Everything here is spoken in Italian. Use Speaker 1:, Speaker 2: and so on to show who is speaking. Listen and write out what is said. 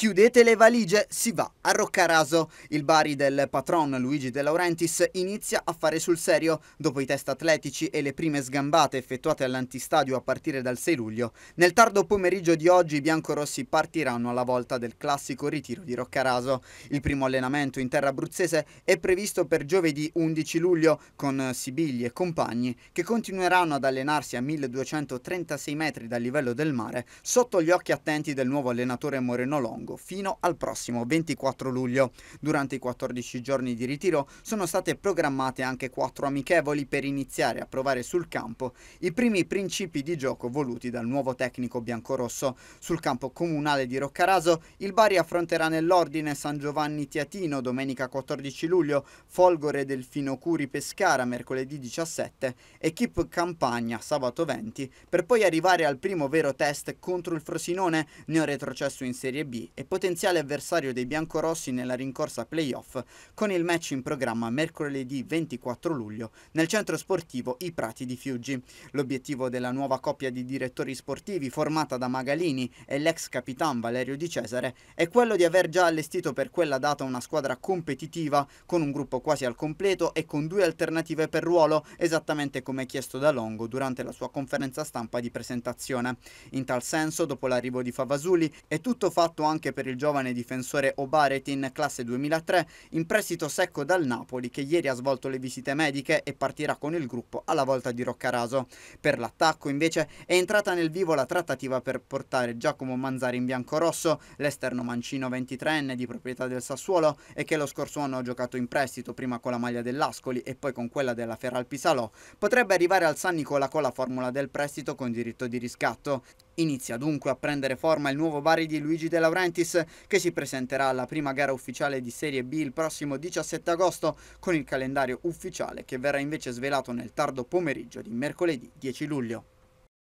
Speaker 1: Chiudete le valigie, si va a Roccaraso. Il Bari del patron Luigi De Laurentiis inizia a fare sul serio dopo i test atletici e le prime sgambate effettuate all'antistadio a partire dal 6 luglio. Nel tardo pomeriggio di oggi i biancorossi partiranno alla volta del classico ritiro di Roccaraso. Il primo allenamento in terra abruzzese è previsto per giovedì 11 luglio con Sibilli e compagni che continueranno ad allenarsi a 1236 metri dal livello del mare sotto gli occhi attenti del nuovo allenatore Moreno Longo Luxemburgo fino al prossimo 24 luglio. Durante i 14 giorni di ritiro sono state programmate anche quattro amichevoli per iniziare a provare sul campo i primi principi di gioco voluti dal nuovo tecnico biancorosso. Sul campo comunale di Roccaraso il Bari affronterà nell'ordine San Giovanni Tiatino domenica 14 luglio, Folgore Delfino Curi Pescara mercoledì 17 e Campagna sabato 20 per poi arrivare al primo vero test contro il Frosinone, neoretrocesso in Serie B e potenziale avversario dei biancorossi nella rincorsa playoff con il match in programma mercoledì 24 luglio nel centro sportivo I Prati di Fiuggi. L'obiettivo della nuova coppia di direttori sportivi formata da Magalini e l'ex capitan Valerio Di Cesare è quello di aver già allestito per quella data una squadra competitiva con un gruppo quasi al completo e con due alternative per ruolo, esattamente come chiesto da Longo durante la sua conferenza stampa di presentazione. In tal senso, dopo l'arrivo di Favasuli, è tutto fatto anche anche per il giovane difensore Obaretin, classe 2003, in prestito secco dal Napoli, che ieri ha svolto le visite mediche e partirà con il gruppo alla volta di Roccaraso. Per l'attacco, invece, è entrata nel vivo la trattativa per portare Giacomo Manzari in biancorosso, l'esterno mancino 23enne di proprietà del Sassuolo e che lo scorso anno ha giocato in prestito prima con la maglia dell'Ascoli e poi con quella della Feralpisalò, potrebbe arrivare al San Nicola con la formula del prestito con diritto di riscatto. Inizia dunque a prendere forma il nuovo Bari di Luigi De Laurentiis che si presenterà alla prima gara ufficiale di Serie B il prossimo 17 agosto con il calendario ufficiale che verrà invece svelato nel tardo pomeriggio di mercoledì 10 luglio.